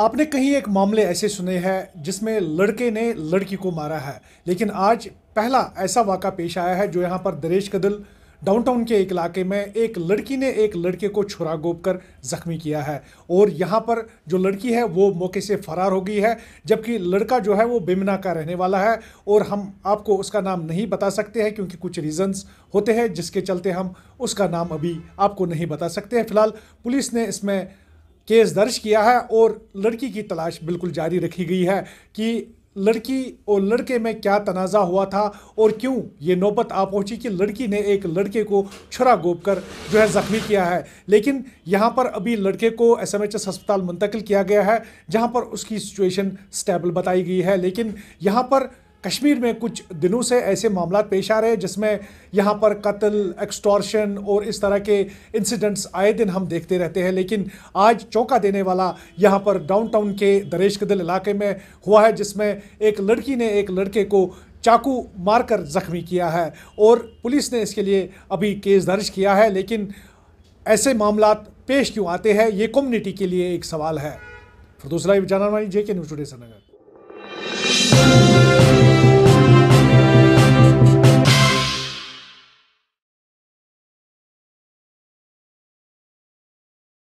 आपने कहीं एक मामले ऐसे सुने हैं जिसमें लड़के ने लड़की को मारा है लेकिन आज पहला ऐसा वाक़ा पेश आया है जो यहाँ पर दरेश कदल डाउनटाउन के एक इलाके में एक लड़की ने एक लड़के को छुरा गोप कर जख्मी किया है और यहाँ पर जो लड़की है वो मौके से फरार हो गई है जबकि लड़का जो है वो बेमना का रहने वाला है और हम आपको उसका नाम नहीं बता सकते हैं क्योंकि कुछ रीजंस होते हैं जिसके चलते हम उसका नाम अभी आपको नहीं बता सकते हैं फिलहाल पुलिस ने इसमें केस दर्ज किया है और लड़की की तलाश बिल्कुल जारी रखी गई है कि लड़की और लड़के में क्या तनाज़ा हुआ था और क्यों ये नौबत आ पहुंची कि लड़की ने एक लड़के को छुरा गोप कर जो है ज़ख्मी किया है लेकिन यहाँ पर अभी लड़के को एस एम एच एस अस्पताल मुंतकिल किया गया है जहाँ पर उसकी सिचुएशन स्टेबल बताई गई है लेकिन यहाँ पर कश्मीर में कुछ दिनों से ऐसे मामला पेश आ रहे हैं जिसमें यहाँ पर कत्ल एक्सटॉर्शन और इस तरह के इंसिडेंट्स आए दिन हम देखते रहते हैं लेकिन आज चौंका देने वाला यहाँ पर डाउनटाउन के दरेश कदल इलाके में हुआ है जिसमें एक लड़की ने एक लड़के को चाकू मारकर जख्मी किया है और पुलिस ने इसके लिए अभी केस दर्ज किया है लेकिन ऐसे मामला पेश क्यों आते हैं ये कम्युनिटी के लिए एक सवाल है फिर दूसरा जाना जे के न्यूज टूडे श्रीनगर